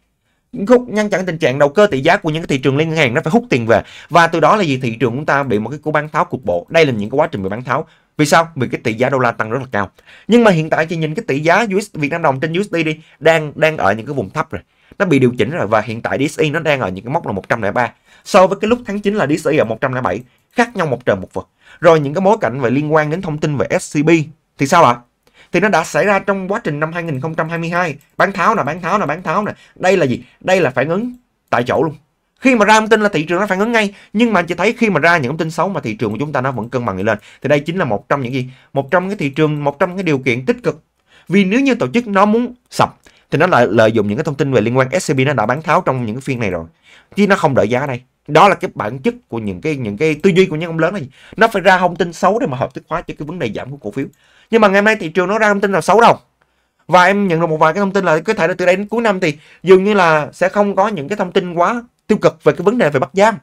ngăn chặn tình trạng đầu cơ tỷ giá của những cái thị trường liên ngân hàng nó phải hút tiền về và từ đó là gì thị trường chúng ta bị một cái cú bán tháo cục bộ đây là những cái quá trình bị bán tháo vì sao vì cái tỷ giá đô la tăng rất là cao nhưng mà hiện tại chỉ nhìn cái tỷ giá US Việt Nam đồng trên USD đi đang đang ở những cái vùng thấp rồi nó bị điều chỉnh rồi và hiện tại DXY nó đang ở những cái mốc là 103 so với cái lúc tháng 9 là DXY ở 107 khác nhau một trời một vực rồi những cái mối cảnh về liên quan đến thông tin về SCB thì sao ạ à? thì nó đã xảy ra trong quá trình năm 2022 bán tháo nè bán tháo nè bán tháo nè đây là gì đây là phản ứng tại chỗ luôn khi mà ra thông tin là thị trường nó phản ứng ngay nhưng mà anh chị thấy khi mà ra những thông tin xấu mà thị trường của chúng ta nó vẫn cân bằng lên thì đây chính là một trong những gì một trong cái thị trường một trong cái điều kiện tích cực vì nếu như tổ chức nó muốn sập thì nó lại lợi dụng những cái thông tin về liên quan SCB nó đã bán tháo trong những cái phiên này rồi chứ nó không đợi giá đây đó là cái bản chất của những cái những cái tư duy của những ông lớn này nó phải ra thông tin xấu để mà hợp thức hóa cho cái vấn đề giảm của cổ phiếu nhưng mà ngày hôm nay thị trường nó ra thông tin là xấu đâu và em nhận được một vài cái thông tin là có thể là từ đây đến cuối năm thì dường như là sẽ không có những cái thông tin quá tiêu cực về cái vấn đề về bắt Giang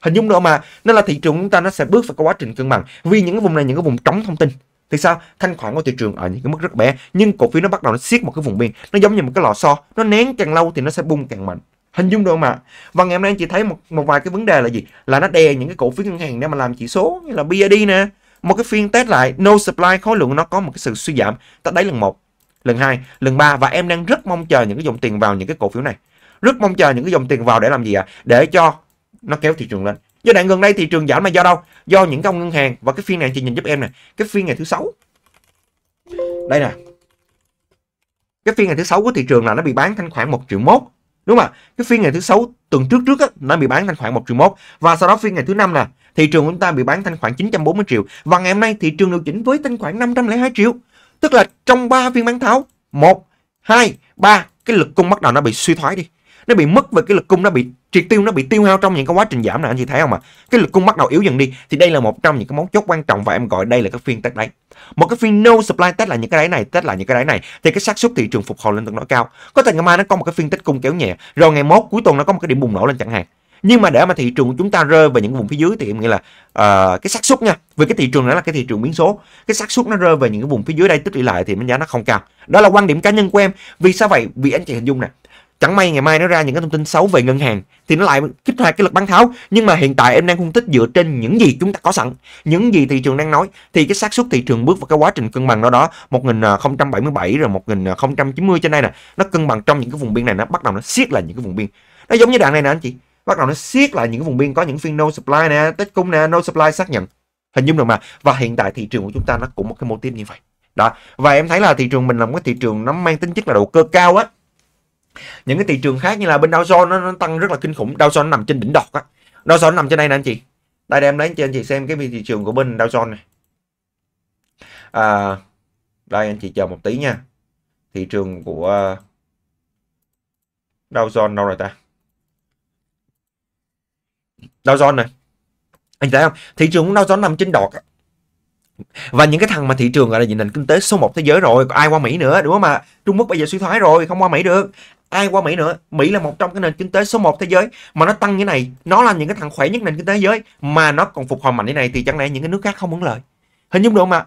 hình dung nữa mà nên là thị trường chúng ta nó sẽ bước vào cái quá trình cân bằng vì những cái vùng này những cái vùng trống thông tin thì sao thanh khoản của thị trường ở những cái mức rất bé nhưng cổ phiếu nó bắt đầu nó siết một cái vùng biên nó giống như một cái lò xo nó nén càng lâu thì nó sẽ bung càng mạnh hình dung được mà và ngày hôm nay chị thấy một một vài cái vấn đề là gì là nó đè những cái cổ phiếu ngân hàng để mà làm chỉ số như là BID nè một cái phiên test lại no supply khối lượng nó có một cái sự suy giảm tại đấy lần một lần hai lần ba và em đang rất mong chờ những cái dòng tiền vào những cái cổ phiếu này rất mong chờ những cái dòng tiền vào để làm gì ạ à? để cho nó kéo thị trường lên giai đoạn gần đây thị trường giảm là do đâu do những công ngân hàng và cái phiên này chị nhìn giúp em nè cái phiên ngày thứ sáu đây nè cái phiên ngày thứ sáu của thị trường là nó bị bán thanh khoản một triệu mốt đúng không ạ cái phiên ngày thứ sáu tuần trước trước á, nó bị bán thanh khoản một triệu mốt và sau đó phiên ngày thứ năm nè thị trường chúng ta bị bán thanh khoản 940 triệu và ngày hôm nay thị trường điều chỉnh với thanh khoản 502 triệu tức là trong 3 phiên bán tháo một hai ba cái lực cung bắt đầu nó bị suy thoái đi nó bị mất về cái lực cung nó bị triệt tiêu nó bị tiêu hao trong những cái quá trình giảm này anh chị thấy không ạ à? cái lực cung bắt đầu yếu dần đi thì đây là một trong những cái mấu chốt quan trọng và em gọi đây là cái phiên test đáy một cái phiên no supply test là những cái đáy này test là những cái đáy này thì cái xác suất thị trường phục hồi lên tương đối cao có thể ngày mai nó có một cái phiên tích cung kéo nhẹ rồi ngày mốt cuối tuần nó có một cái điểm bùng nổ lên chẳng hạn nhưng mà để mà thị trường của chúng ta rơi về những vùng phía dưới thì em nghĩ là uh, cái xác suất nha vì cái thị trường đó là cái thị trường biến số cái xác suất nó rơi về những cái vùng phía dưới đây tích lũy lại thì đánh giá nó không cao đó là quan điểm cá nhân của em vì sao vậy vì anh chị hình dung nè chẳng may ngày mai nó ra những cái thông tin xấu về ngân hàng thì nó lại kích hoạt cái lực bán tháo nhưng mà hiện tại em đang phân tích dựa trên những gì chúng ta có sẵn những gì thị trường đang nói thì cái xác suất thị trường bước vào cái quá trình cân bằng đó đó 1077 à, rồi 1090 à, trên đây nè nó cân bằng trong những cái vùng biên này nó bắt đầu nó siết lại những cái vùng biên nó giống như đoạn này nè anh chị bắt đầu nó siết lại những cái vùng biên có những phiên no supply nè tết cung nè no supply xác nhận hình dung được mà và hiện tại thị trường của chúng ta nó cũng một cái mô típ như vậy đó và em thấy là thị trường mình là một cái thị trường nó mang tính chất là độ cơ cao á những cái thị trường khác như là bên Dow Jones nó, nó tăng rất là kinh khủng Dow Jones nằm trên đỉnh đọt á Dow Jones nằm trên đây nè anh chị đây để em lấy cho anh chị xem cái thị trường của bên Dow Jones này à, đây anh chị chờ một tí nha thị trường của à, Dow Jones đâu rồi ta Dow Jones này anh thấy không thị trường của Dow Jones nằm trên đọt và những cái thằng mà thị trường gọi là gì nền kinh tế số 1 thế giới rồi ai qua Mỹ nữa đúng không ạ Trung Quốc bây giờ suy thoái rồi không qua Mỹ được ai qua Mỹ nữa Mỹ là một trong cái nền kinh tế số 1 thế giới mà nó tăng như này nó là những cái thằng khỏe nhất nền kinh tế thế giới mà nó còn phục hồi mạnh như này thì chẳng lẽ những cái nước khác không muốn lời hình dung được không ạ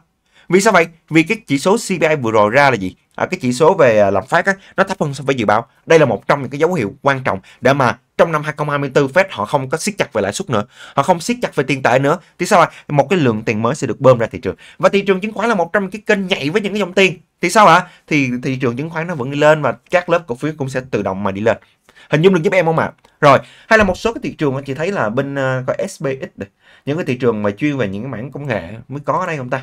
vì sao vậy vì cái chỉ số CPI vừa rồi ra là gì à, cái chỉ số về à, lạm phát á, nó thấp hơn so với dự báo. Đây là một trong những cái dấu hiệu quan trọng để mà trong năm 2024 Fed họ không có siết chặt về lãi suất nữa, họ không siết chặt về tiền tệ nữa. Thì sao ạ? Một cái lượng tiền mới sẽ được bơm ra thị trường. Và thị trường chứng khoán là một trong cái kênh nhảy với những cái dòng tiền. Thì sao ạ? Thì thị trường chứng khoán nó vẫn đi lên và các lớp cổ phiếu cũng sẽ tự động mà đi lên. Hình dung được giúp em không ạ? À? Rồi, hay là một số cái thị trường anh chị thấy là bên uh, có SPX này. những cái thị trường mà chuyên về những cái mảng công nghệ mới có ở đây không ta?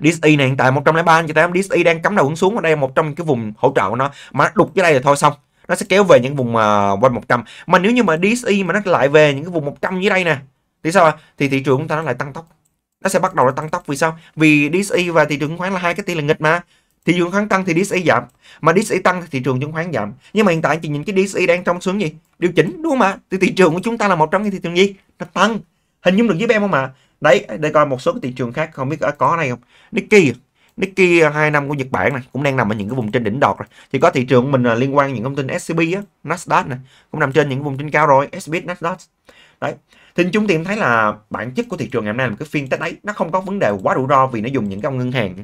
DSI này hiện tại 103 anh chị tám DSI đang cắm đầu hướng xuống ở đây một trong cái vùng hỗ trợ của nó mà nó đục dưới đây là thôi xong nó sẽ kéo về những vùng uh, quanh 100 mà nếu như mà DSI mà nó lại về những cái vùng 100 dưới đây nè thì sao thì thị trường chúng ta nó lại tăng tốc nó sẽ bắt đầu nó tăng tốc vì sao vì DSI và thị trường chứng khoán là hai cái tỷ lệ nghịch mà thị trường chứng khoán tăng thì DSI giảm mà DSI tăng thì thị trường chứng khoán giảm nhưng mà hiện tại chị nhìn cái DSI đang trong xuống gì điều chỉnh đúng không ạ à? thì thị trường của chúng ta là một trong những thị trường gì nó tăng hình dung được với em không ạ đấy đây coi một số thị trường khác không biết có này không Nikkei Nikkei hai năm của Nhật Bản này cũng đang nằm ở những cái vùng trên đỉnh đọt rồi. Thì có thị trường của mình là liên quan những thông tin SCB á, Nasdaq này cũng nằm trên những vùng trên cao rồi, SB Nasdaq. Đấy. Thì chúng tìm thấy là bản chất của thị trường ngày hôm nay là một cái phiên test đấy, nó không có vấn đề quá rủi ro vì nó dùng những cái ông ngân hàng.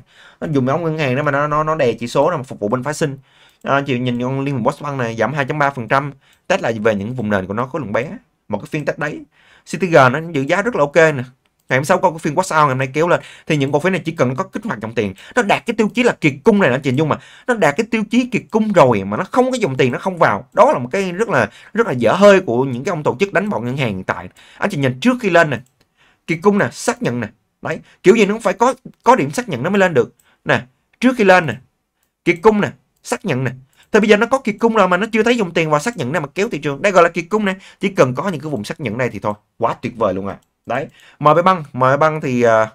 Nó dùng cái ông ngân hàng đó mà nó nó nó đè chỉ số là phục vụ bên phái sinh. À, chị nhìn con liên bộ Bosman này giảm 2.3%, test lại về những vùng nền của nó có lượng bé. Một cái phiên test đấy. CTG nó giữ giá rất là ok nè ngày hôm sau coi cái phiên watch out ngày hôm nay kéo lên thì những cổ phiếu này chỉ cần có kích hoạt dòng tiền nó đạt cái tiêu chí là kiệt cung này nó chị dung mà nó đạt cái tiêu chí kiệt cung rồi mà nó không có dòng tiền nó không vào đó là một cái rất là rất là dở hơi của những cái ông tổ chức đánh bọn ngân hàng hiện tại anh chị nhìn trước khi lên nè kiệt cung nè xác nhận nè đấy kiểu gì nó cũng phải có có điểm xác nhận nó mới lên được nè trước khi lên nè kiệt cung nè xác nhận nè thì bây giờ nó có kiệt cung rồi mà nó chưa thấy dòng tiền vào xác nhận này mà kéo thị trường đây gọi là kiệt cung này chỉ cần có những cái vùng xác nhận này thì thôi quá tuyệt vời luôn à đấy MB băng MB băng thì à,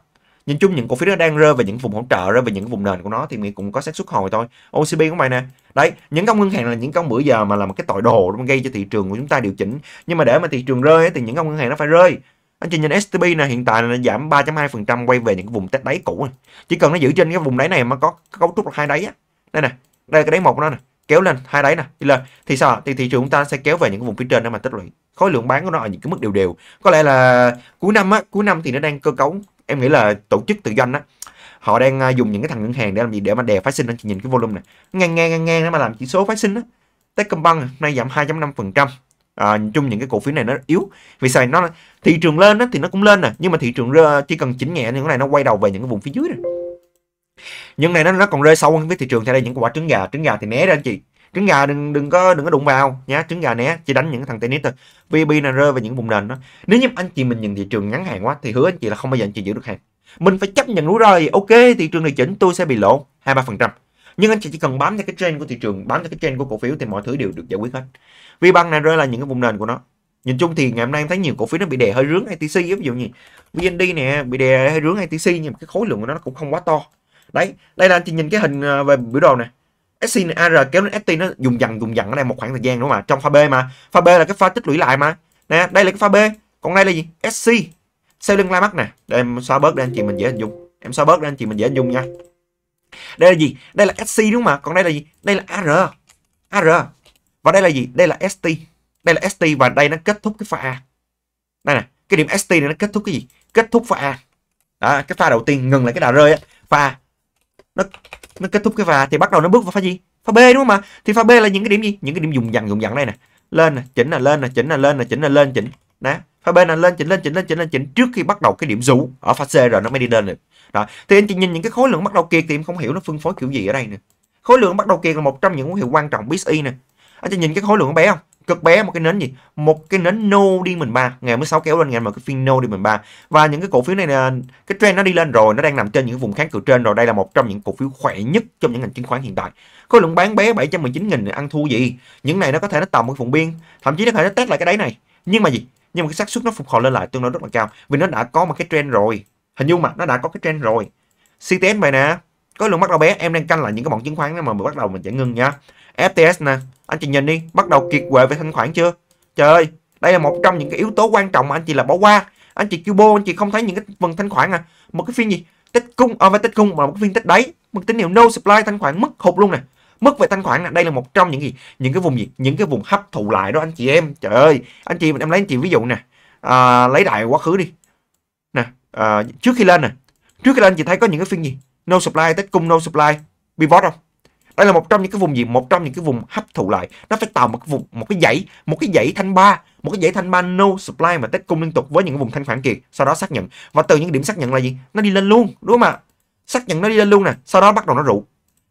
nhìn chung những cổ phiếu nó đang rơi về những vùng hỗ trợ rơi về những vùng nền của nó thì mình cũng có xác suất hồi thôi OCB của mày nè đấy những công ngân hàng là những công bữa giờ mà làm một cái tội đồ nó gây cho thị trường của chúng ta điều chỉnh nhưng mà để mà thị trường rơi thì những công ngân hàng nó phải rơi anh chị nhìn STB này hiện tại là giảm 3.2% quay về những vùng đáy cũ chỉ cần nó giữ trên cái vùng đáy này mà có cấu trúc là hai đáy á đây nè đây là cái đáy một của nó nè kéo lên hai đáy nè đi lên thì sao thì thị trường chúng ta sẽ kéo về những cái vùng phía trên để mà tích lũy khối lượng bán của nó ở những cái mức đều đều có lẽ là cuối năm á cuối năm thì nó đang cơ cấu em nghĩ là tổ chức tự doanh á họ đang à, dùng những cái thằng ngân hàng để làm gì để mà đè phái sinh anh chị nhìn cái volume này ngang ngang ngang ngang nó mà làm chỉ số phái sinh á Techcombank hôm nay giảm 2.5% trăm à, chung những cái cổ phiếu này nó yếu vì sao nó thị trường lên á, thì nó cũng lên nè nhưng mà thị trường chỉ cần chỉnh nhẹ thì cái này nó quay đầu về những cái vùng phía dưới rồi nhưng này nó nó còn rơi sâu hơn với thị trường theo đây những quả trứng gà trứng gà thì né ra anh chị trứng gà đừng đừng có đừng có đụng vào nhé, trứng gà né chỉ đánh những thằng tennis thôi vip là rơi vào những vùng nền đó nếu như anh chị mình nhìn thị trường ngắn hạn quá thì hứa anh chị là không bao giờ anh chị giữ được hàng mình phải chấp nhận rủi ro thì ok thị trường này chỉnh tôi sẽ bị lỗ hai ba phần trăm nhưng anh chị chỉ cần bám theo cái trend của thị trường bám theo cái trend của cổ phiếu thì mọi thứ đều được giải quyết hết vì băng này rơi là những cái vùng nền của nó nhìn chung thì ngày hôm nay em thấy nhiều cổ phiếu nó bị đè hơi rướng atc ví dụ như VND nè bị đè hơi rướng atc nhưng mà cái khối lượng của nó cũng không quá to đấy đây là anh chị nhìn cái hình à, về biểu đồ này SC kéo đến ST nó dùng dần dùng dần ở đây một khoảng thời gian đúng không ạ trong pha B mà pha B là cái pha tích lũy lại mà nè đây là cái pha B còn đây là gì SC sau lưng lai mắt nè để em xóa bớt để anh chị mình dễ hình dung em xóa bớt để anh chị mình dễ hình dung nha đây là gì đây là SC đúng không ạ còn đây là gì đây là AR AR và đây là gì đây là ST đây là ST và đây nó kết thúc cái pha A đây nè cái điểm ST này nó kết thúc cái gì kết thúc pha A đó, cái pha đầu tiên ngừng lại cái đà rơi á pha nó nó kết thúc cái và thì bắt đầu nó bước vào pha gì pha b đúng không mà thì pha b là những cái điểm gì những cái điểm dùng dần dùng dần đây nè lên nè chỉnh là lên nè chỉnh là lên nè chỉnh là lên chỉnh nè pha b là lên chỉnh lên chỉnh lên chỉnh lên chỉnh trước khi bắt đầu cái điểm rũ ở pha c rồi nó mới đi lên được đó thì anh chị nhìn những cái khối lượng bắt đầu kiệt thì em không hiểu nó phân phối kiểu gì ở đây nè khối lượng bắt đầu kiệt là một trong những dấu hiệu quan trọng BSI nè anh chị nhìn cái khối lượng bé không cực bé một cái nến gì một cái nến no đi mình ba ngày mới sáu kéo lên ngày mà cái phiên no đi mình ba và những cái cổ phiếu này là cái trend nó đi lên rồi nó đang nằm trên những vùng kháng cự trên rồi đây là một trong những cổ phiếu khỏe nhất trong những ngành chứng khoán hiện tại khối lượng bán bé 719 nghìn ăn thua gì những này nó có thể nó tầm một vùng biên thậm chí nó có thể nó test lại cái đấy này nhưng mà gì nhưng mà cái xác suất nó phục hồi lên lại tương đối rất là cao vì nó đã có một cái trend rồi hình dung mà nó đã có cái trend rồi CTS vậy nè có lượng bắt đầu bé em đang canh lại những cái bọn chứng khoán mà bắt đầu mình sẽ ngưng nhá FTS nè anh chị nhìn đi, bắt đầu kiệt quệ về thanh khoản chưa? Trời ơi, đây là một trong những cái yếu tố quan trọng mà anh chị là bỏ qua. Anh chị Cubo, anh chị không thấy những cái phần thanh khoản à. Một cái phiên gì? Tích cung, à, phải tích cung mà một cái phiên tích đáy Một tín hiệu no supply thanh khoản mất hụt luôn nè. Mất về thanh khoản nè, đây là một trong những gì? Những cái vùng gì? Những cái vùng hấp thụ lại đó anh chị em. Trời ơi, anh chị em lấy anh chị ví dụ nè. À, lấy đại quá khứ đi. Nè, à, trước khi lên nè. Trước khi lên chị thấy có những cái phiên gì? No supply, tích cung no supply, pivot không? đây là một trong những cái vùng gì một trong những cái vùng hấp thụ lại nó phải tạo một cái vùng một cái dãy một cái dãy thanh ba một cái dãy thanh ba no supply mà test cung liên tục với những vùng thanh phản kiệt sau đó xác nhận và từ những điểm xác nhận là gì nó đi lên luôn đúng không ạ xác nhận nó đi lên luôn nè sau đó bắt đầu nó rụ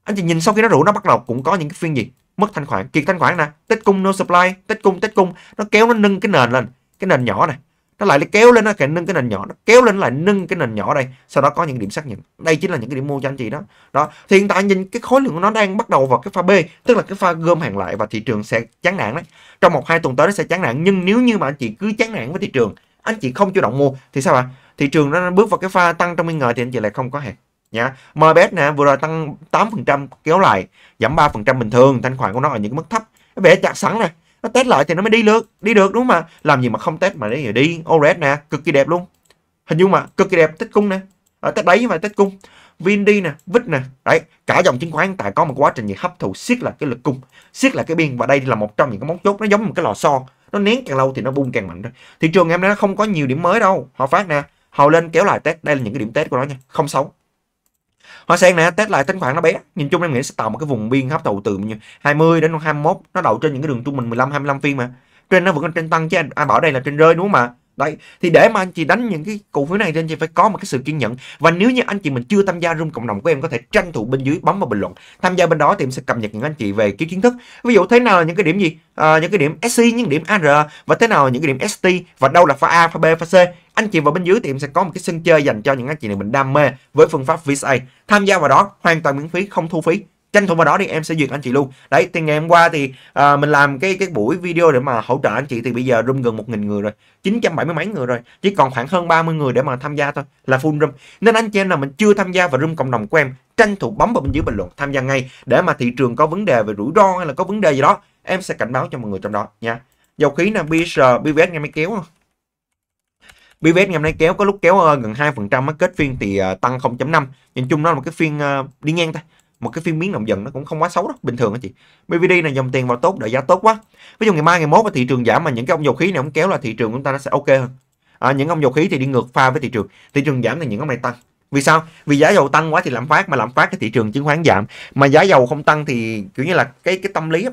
anh chị nhìn sau khi nó rụ nó bắt đầu cũng có những cái phiên gì mất thanh khoản kiệt thanh khoản nè test cung no supply test cung test cung nó kéo nó nâng cái nền lên cái nền nhỏ này nó lại kéo lên nó càng nâng cái nền nhỏ nó kéo lên nó lại nâng cái nền nhỏ đây sau đó có những điểm xác nhận đây chính là những cái điểm mua cho anh chị đó đó thì hiện tại nhìn cái khối lượng của nó đang bắt đầu vào cái pha B tức là cái pha gom hàng lại và thị trường sẽ chán nản đấy trong một hai tuần tới nó sẽ chán nản nhưng nếu như mà anh chị cứ chán nản với thị trường anh chị không chủ động mua thì sao ạ à? thị trường nó bước vào cái pha tăng trong nghi ngờ thì anh chị lại không có hàng nhá MBS nè vừa rồi tăng 8% kéo lại giảm 3% bình thường thanh khoản của nó ở những mức thấp bé chặt sẵn này nó test lại thì nó mới đi được đi được đúng không mà làm gì mà không test mà để đi OLED nè cực kỳ đẹp luôn hình dung mà cực kỳ đẹp tết cung nè ở ờ, tết đấy mà tết cung VND nè, VIX nè, đấy, cả dòng chứng khoán tại có một quá trình gì hấp thụ siết là cái lực cung, siết là cái biên và đây là một trong những cái móng chốt nó giống một cái lò xo, nó nén càng lâu thì nó bung càng mạnh thôi. Thị trường em nó không có nhiều điểm mới đâu, họ phát nè, hầu lên kéo lại test, đây là những cái điểm test của nó nha, không xấu hoa sen này test lại tính khoảng nó bé nhìn chung em nghĩ sẽ tạo một cái vùng biên hấp thụ từ 20 đến 21 nó đậu trên những cái đường trung bình 15 25 phiên mà trên nó vẫn trên tăng chứ ai bảo đây là trên rơi đúng không mà Đấy, thì để mà anh chị đánh những cái cổ phiếu này thì anh chị phải có một cái sự kiên nhẫn. Và nếu như anh chị mình chưa tham gia room cộng đồng của em có thể tranh thủ bên dưới bấm vào bình luận. Tham gia bên đó thì em sẽ cập nhật những anh chị về cái kiến thức. Ví dụ thế nào là những cái điểm gì? À, những cái điểm SC, những điểm AR và thế nào là những cái điểm ST và đâu là pha A, pha B, pha C. Anh chị vào bên dưới thì em sẽ có một cái sân chơi dành cho những anh chị này mình đam mê với phương pháp VSA. Tham gia vào đó hoàn toàn miễn phí, không thu phí tranh thủ vào đó đi em sẽ duyệt anh chị luôn đấy thì ngày hôm qua thì à, mình làm cái cái buổi video để mà hỗ trợ anh chị thì bây giờ room gần một nghìn người rồi 970 mấy người rồi chỉ còn khoảng hơn 30 người để mà tham gia thôi là full room nên anh chị em nào mình chưa tham gia vào room cộng đồng của em tranh thủ bấm vào bên dưới bình luận tham gia ngay để mà thị trường có vấn đề về rủi ro hay là có vấn đề gì đó em sẽ cảnh báo cho mọi người trong đó nha dầu khí nè BSR, à, BVS ngày máy kéo BVS ngày hôm nay kéo có lúc kéo ờ, gần 2% mất kết phiên thì à, tăng 0.5 nhìn chung nó là một cái phiên ờ, đi ngang thôi một cái phiên biến động dần nó cũng không quá xấu đâu bình thường đó chị BVD này dòng tiền vào tốt đợi giá tốt quá ví dụ ngày mai ngày mốt và thị trường giảm mà những cái ông dầu khí này ông kéo là thị trường chúng ta nó sẽ ok hơn à, những ông dầu khí thì đi ngược pha với thị trường thị trường giảm thì những ông này tăng vì sao vì giá dầu tăng quá thì lạm phát mà lạm phát cái thị trường chứng khoán giảm mà giá dầu không tăng thì kiểu như là cái cái tâm lý á.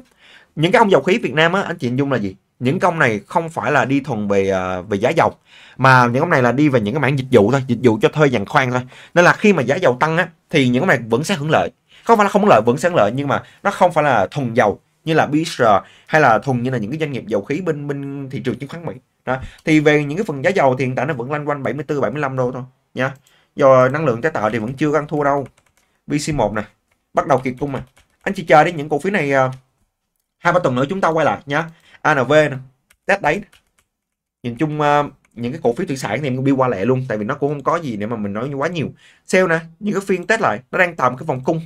những cái ông dầu khí Việt Nam á anh chị hình dung là gì những công này không phải là đi thuần về à, về giá dầu mà những công này là đi về những cái mảng dịch vụ thôi dịch vụ cho thuê dàn khoan thôi nên là khi mà giá dầu tăng á thì những cái này vẫn sẽ hưởng lợi có phải là không có lợi vẫn sáng lợi nhưng mà nó không phải là thuần dầu như là BSR hay là thuần như là những cái doanh nghiệp dầu khí bên bên thị trường chứng khoán Mỹ đó. thì về những cái phần giá dầu thì hiện tại nó vẫn loanh quanh 74 75 đô thôi nha do năng lượng tái tạo thì vẫn chưa ăn thua đâu BC1 nè bắt đầu kiệt cung mà anh chị chờ đi những cổ phiếu này ờ, hai ba tuần nữa chúng ta quay lại nhá ANV nè test đấy nhìn chung ờ, những cái cổ phiếu thủy sản thì em cũng qua lẹ luôn tại vì nó cũng không có gì để mà mình nói quá nhiều sale nè những cái phiên test lại nó đang tầm cái vòng cung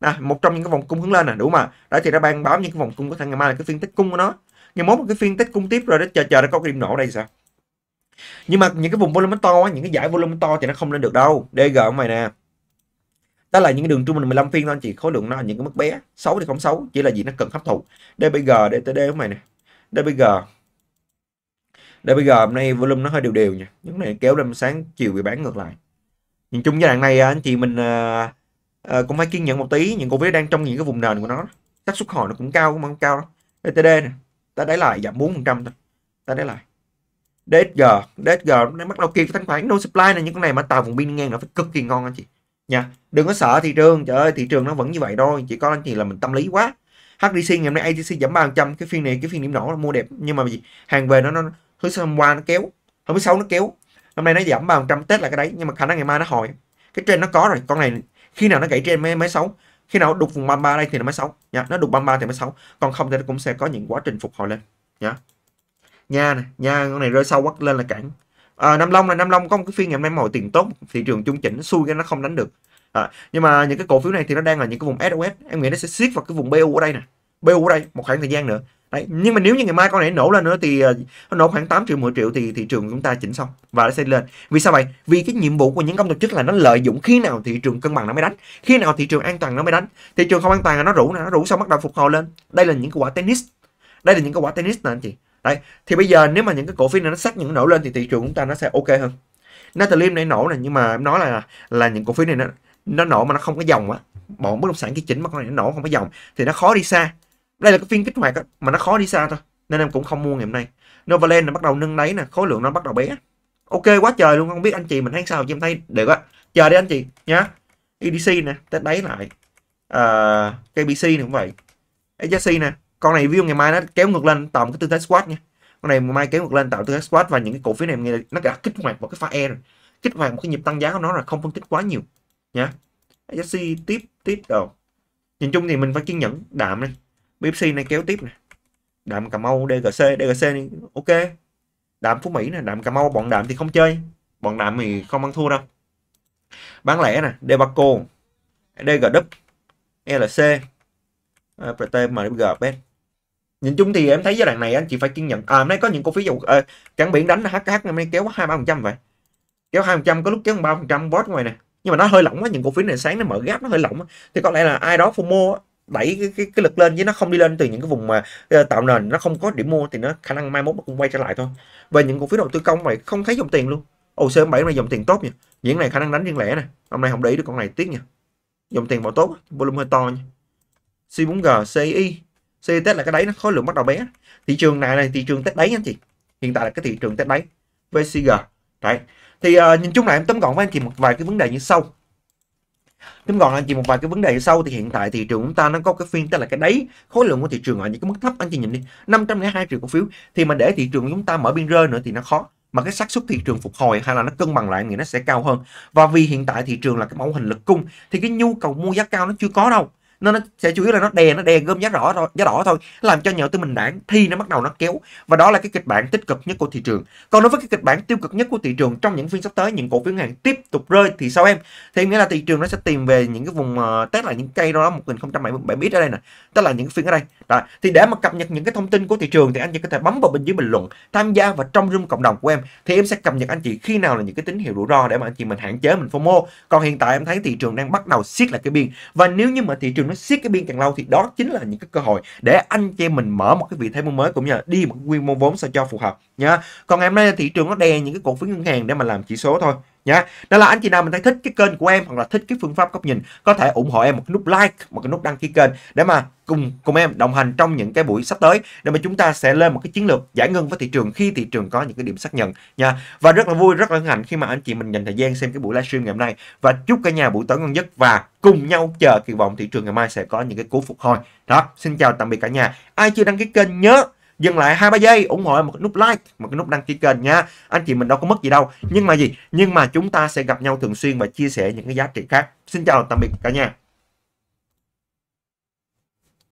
à, một trong những cái vòng cung hướng lên nè đủ mà đó thì đã ban báo những cái vòng cung có thể ngày mai là cái phiên tích cung của nó ngày mốt một cái phiên tích cung tiếp rồi đó chờ chờ nó có cái điểm nổ đây sao nhưng mà những cái vùng volume to á, những cái giải volume to thì nó không lên được đâu DG mày nè đó là những cái đường trung bình 15 phiên thôi chị khối lượng nó là những cái mức bé xấu thì không xấu chỉ là gì nó cần hấp thụ DBG DTD của mày nè DBG DBG hôm nay volume nó hơi đều đều nha những này kéo lên sáng chiều bị bán ngược lại nhìn chung giai đoạn này anh chị mình à, Ờ, cũng phải kiên nhẫn một tí những cổ phiếu đang trong những cái vùng nền của nó xác xuất hồi nó cũng cao cũng không cao đâu BTD e này ta đáy lại giảm 4% trăm ta đáy lại DSG DSG nó bắt đầu kịp thanh khoản no supply này những con này mà tạo vùng biên ngang nó phải cực kỳ ngon anh chị nha đừng có sợ thị trường trời ơi thị trường nó vẫn như vậy thôi chỉ có anh chị là mình tâm lý quá HDC ngày hôm nay ATC giảm trăm cái phiên này cái phiên điểm nổ là mua đẹp nhưng mà gì hàng về nó nó thứ sau hôm qua nó kéo hôm thứ sáu nó kéo hôm nay nó giảm trăm Tết là cái đấy nhưng mà khả năng ngày mai nó hồi cái trend nó có rồi con này khi nào nó gãy trên máy máy xấu khi nào đục vùng 33 đây thì là máy xấu nhá dạ, nó đục 33 thì máy xấu còn không thì nó cũng sẽ có những quá trình phục hồi lên nhá dạ. nha này nha con này rơi sâu quắc lên là cản à, nam long này nam long có một cái phiên ngày hôm nay mọi tiền tốt thị trường trung chỉnh xui cái nó không đánh được à, nhưng mà những cái cổ phiếu này thì nó đang là những cái vùng SOS em nghĩ nó sẽ siết vào cái vùng BU ở đây nè BU ở đây một khoảng thời gian nữa Đấy. Nhưng mà nếu như ngày mai con này nổ lên nữa thì ờ, nó nổ khoảng 8 triệu 10 triệu thì thị trường chúng ta chỉnh xong và nó sẽ lên. Vì sao vậy? Vì cái nhiệm vụ của những công tổ chức là nó lợi dụng khi nào thị trường cân bằng nó mới đánh, khi nào thị trường an toàn nó mới đánh. Thị trường không an toàn là nó rủ nè, nó rủ xong bắt đầu phục hồi lên. Đây là những cái quả tennis. Đây là những cái quả tennis nè anh chị. Đấy. Thì bây giờ nếu mà những cái cổ phiếu này nó sắc những nổ lên thì thị trường chúng ta nó sẽ ok hơn. Natalium này nổ này nhưng mà em nói là là những cổ phiếu này nó nó nổ mà nó không có dòng á. Bọn bất động sản cái chỉnh mà con này nó nổ không có dòng thì nó khó đi xa đây là cái phiên kích hoạt mà nó khó đi xa thôi nên em cũng không mua ngày hôm nay Novaland nó bắt đầu nâng đáy nè khối lượng nó bắt đầu bé ok quá trời luôn không biết anh chị mình thấy sao cho em thấy được á chờ đi anh chị nhá EDC nè test đáy lại uh, à, KBC này cũng vậy HSC nè con này view ngày mai nó kéo ngược lên tạo một cái tư thế squat nha con này ngày mai kéo ngược lên tạo tư thế squat và những cái cổ phiếu này nó đã kích hoạt một cái pha e rồi kích hoạt một cái nhịp tăng giá của nó là không phân tích quá nhiều nhá HSC tiếp tiếp đầu nhìn chung thì mình phải kiên nhẫn đạm đi Pepsi này kéo tiếp nè đạm cà mau dgc dgc này, ok đạm phú mỹ nè đạm cà mau bọn đạm thì không chơi bọn đạm thì không ăn thua đâu bán lẻ nè debaco dgw lc à, ptmg bet nhìn chung thì em thấy giai đoạn này anh chị phải kiên nhẫn à hôm nay có những cổ phiếu dầu à, cảng biển đánh hh hôm nay kéo quá hai ba phần trăm vậy kéo hai phần trăm có lúc kéo ba phần trăm bot ngoài nè nhưng mà nó hơi lỏng quá những cổ phiếu này sáng nó mở gáp nó hơi lỏng thì có lẽ là ai đó fomo đẩy cái, cái, cái lực lên chứ nó không đi lên từ những cái vùng mà ờ, tạo nền nó không có điểm mua thì nó khả năng mai mốt nó cũng quay trở lại thôi về những cổ phiếu đầu tư công mày không thấy dòng tiền luôn ồ c bảy này dòng tiền tốt nha diễn này khả năng đánh riêng lẻ nè hôm nay không để ý được con này tiếc nha dòng tiền vào tốt volume hơi to nha C4G CI CTET là cái đấy nó khối lượng bắt đầu bé thị trường này này thị trường test đấy anh chị hiện tại là cái thị trường test đấy VCG đấy thì uh, nhìn chung là em tóm gọn với anh chị một vài cái vấn đề như sau tóm gọn là chỉ một vài cái vấn đề sau thì hiện tại thị trường chúng ta nó có cái phiên tức là cái đáy khối lượng của thị trường ở những cái mức thấp anh chị nhìn đi 502 triệu cổ phiếu thì mà để thị trường chúng ta mở biên rơi nữa thì nó khó mà cái xác suất thị trường phục hồi hay là nó cân bằng lại thì nó sẽ cao hơn và vì hiện tại thị trường là cái mẫu hình lực cung thì cái nhu cầu mua giá cao nó chưa có đâu nên nó sẽ chú ý là nó đè nó đè gom giá rõ thôi giá đỏ thôi làm cho nhà tư mình đảng thì nó bắt đầu nó kéo và đó là cái kịch bản tích cực nhất của thị trường còn đối với cái kịch bản tiêu cực nhất của thị trường trong những phiên sắp tới những cổ phiếu hàng tiếp tục rơi thì sao em thì em nghĩa là thị trường nó sẽ tìm về những cái vùng uh, test là những cây đó 1077 biết ở đây nè tức là những phiên ở đây rồi thì để mà cập nhật những cái thông tin của thị trường thì anh chị có thể bấm vào bên dưới bình luận tham gia vào trong room cộng đồng của em thì em sẽ cập nhật anh chị khi nào là những cái tín hiệu rủi ro để mà anh chị mình hạn chế mình fomo còn hiện tại em thấy thị trường đang bắt đầu siết lại cái biên và nếu như mà thị trường nó siết cái biên càng lâu thì đó chính là những cái cơ hội để anh chị em mình mở một cái vị thế mới cũng như là đi một quy mô vốn sao cho phù hợp nhá còn ngày hôm nay thị trường nó đè những cái cổ phiếu ngân hàng để mà làm chỉ số thôi nha. Đó là anh chị nào mình thấy thích cái kênh của em hoặc là thích cái phương pháp góc nhìn có thể ủng hộ em một cái nút like một cái nút đăng ký kênh để mà cùng cùng em đồng hành trong những cái buổi sắp tới để mà chúng ta sẽ lên một cái chiến lược giải ngân với thị trường khi thị trường có những cái điểm xác nhận nha và rất là vui rất là hạnh khi mà anh chị mình dành thời gian xem cái buổi livestream ngày hôm nay và chúc cả nhà buổi tối ngon giấc và cùng nhau chờ kỳ vọng thị trường ngày mai sẽ có những cái cú phục hồi đó xin chào tạm biệt cả nhà ai chưa đăng ký kênh nhớ dừng lại hai ba giây ủng hộ một cái nút like một cái nút đăng ký kênh nha anh chị mình đâu có mất gì đâu nhưng mà gì nhưng mà chúng ta sẽ gặp nhau thường xuyên và chia sẻ những cái giá trị khác xin chào tạm biệt cả nhà